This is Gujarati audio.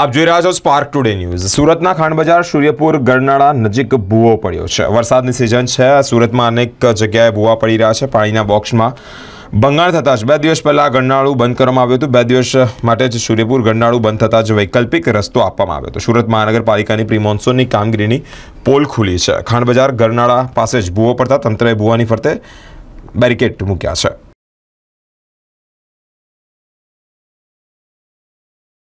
આપ જોઈ રહ્યા છો સ્પાર્ક ટુડે ન્યૂઝ સુરતના ખાંડબજાર સૂર્યપુર ગરનાળા નજીક ભૂવો પડ્યો છે વરસાદની સિઝન છે સુરતમાં અનેક જગ્યાએ ભૂવા પડી રહ્યા છે પાણીના બોક્સમાં બંગાળ થતાં જ બે દિવસ પહેલાં ગરનાળું બંધ કરવામાં આવ્યું હતું બે દિવસ માટે જ સૂર્યપુર ગરનાળું બંધ થતાં જ વૈકલ્પિક રસ્તો આપવામાં આવ્યો હતો સુરત મહાનગરપાલિકાની પ્રી મોન્સૂનની કામગીરીની પોલ ખુલી છે ખાંડબજાર ગરનાળા પાસે જ ભૂવો પડતા તંત્રએ ભૂવાની ફરતે બેરિકેડ મૂક્યા છે